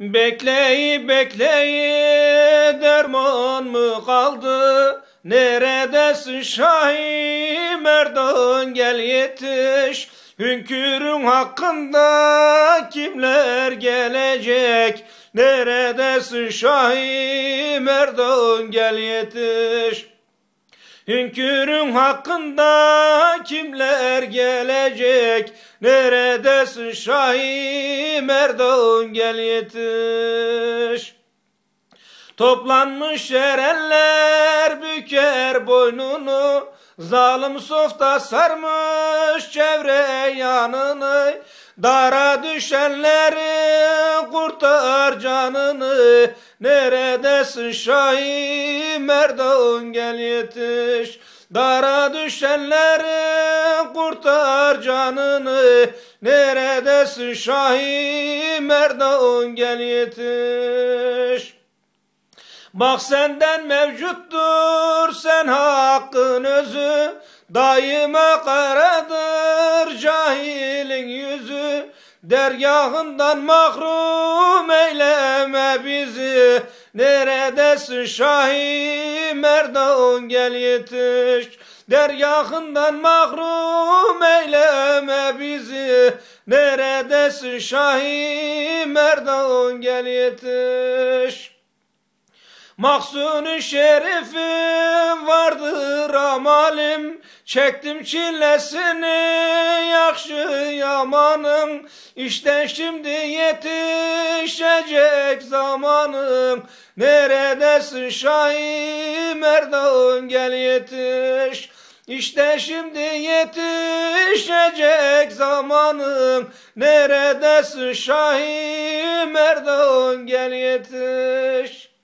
Bekleyi bekleyi derman mı kaldı? Neredesin Şahim Erdoğan gel yetiş. Hünkürün hakkında kimler gelecek? Neredesin Şahim Erdoğan gel yetiş. Hünkürün hakkında kimler gelecek? Neredesin Şahim Erdoğan gel yetiş. Toplanmış erenler büker boynunu, Zalim softa sarmış çevre yanını, Dara düşenleri kurtar canı. Neredesin Şahim Erdoğan gel yetiş Dara düşenleri kurtar canını Neredesin Şahim Erdoğan gel yetiş Bak senden mevcuttur sen hakkın özü Daima karadır Dergahından mahrum eyleme bizi Neredesin Şahim Erdoğan gel yetiş Dergahından mahrum eyleme bizi Neredesin Şahim Erdoğan gel yetiş Maksun-ü şerifim vardır amalim Çektim çilesini yakşı yamanım İşte şimdi yetişecek zamanım Neredesin Şahim Erdoğan gel yetiş İşte şimdi yetişecek zamanım Neredesin Şahim Erdoğan gel yetiş